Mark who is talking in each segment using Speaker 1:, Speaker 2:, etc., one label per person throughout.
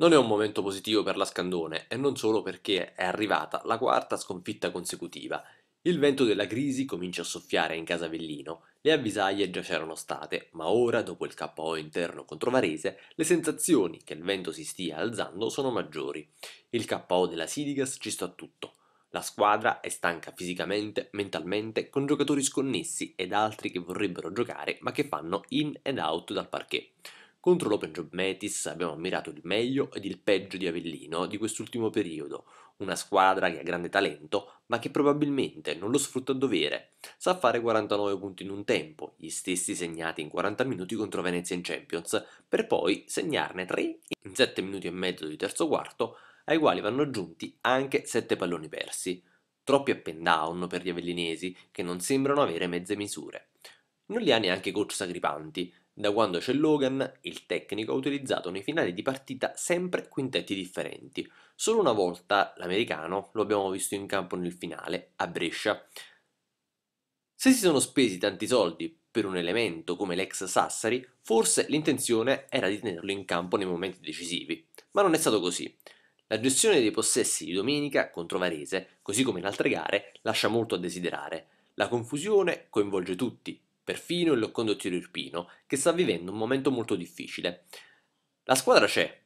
Speaker 1: Non è un momento positivo per la Scandone e non solo perché è arrivata la quarta sconfitta consecutiva. Il vento della crisi comincia a soffiare in casa Vellino, le avvisaglie già c'erano state, ma ora, dopo il KO interno contro Varese, le sensazioni che il vento si stia alzando sono maggiori. Il KO della Sidigas ci sta tutto. La squadra è stanca fisicamente, mentalmente, con giocatori sconnessi ed altri che vorrebbero giocare ma che fanno in ed out dal parquet. Contro l'Open Job Metis abbiamo ammirato il meglio ed il peggio di Avellino di quest'ultimo periodo, una squadra che ha grande talento, ma che probabilmente non lo sfrutta a dovere. Sa fare 49 punti in un tempo, gli stessi segnati in 40 minuti contro Venezia in Champions, per poi segnarne 3 in 7 minuti e mezzo di terzo quarto, ai quali vanno aggiunti anche 7 palloni persi. Troppi up and down per gli avellinesi, che non sembrano avere mezze misure. Non li ha neanche coach Sagripanti, da quando c'è Logan, il tecnico ha utilizzato nei finali di partita sempre quintetti differenti. Solo una volta l'americano lo abbiamo visto in campo nel finale, a Brescia. Se si sono spesi tanti soldi per un elemento come l'ex Sassari, forse l'intenzione era di tenerlo in campo nei momenti decisivi, ma non è stato così. La gestione dei possessi di domenica contro Varese, così come in altre gare, lascia molto a desiderare. La confusione coinvolge tutti, perfino il Loccondo Irpino, che sta vivendo un momento molto difficile. La squadra c'è,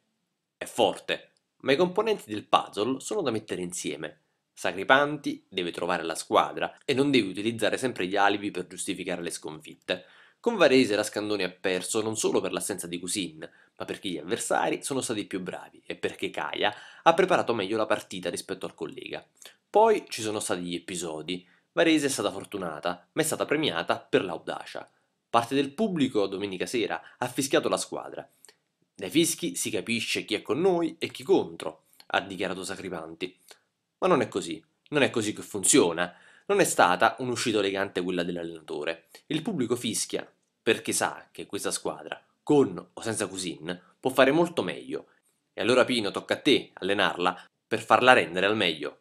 Speaker 1: è forte, ma i componenti del puzzle sono da mettere insieme. Sacripanti deve trovare la squadra e non devi utilizzare sempre gli alibi per giustificare le sconfitte. Con Varese Rascandoni ha perso non solo per l'assenza di Cusin, ma perché gli avversari sono stati più bravi e perché Kaya ha preparato meglio la partita rispetto al collega. Poi ci sono stati gli episodi, Varese è stata fortunata, ma è stata premiata per l'audacia. Parte del pubblico domenica sera ha fischiato la squadra. Dai fischi si capisce chi è con noi e chi contro, ha dichiarato Sacripanti. Ma non è così, non è così che funziona. Non è stata un'uscita elegante quella dell'allenatore. Il pubblico fischia perché sa che questa squadra, con o senza Cusin, può fare molto meglio. E allora Pino tocca a te allenarla per farla rendere al meglio.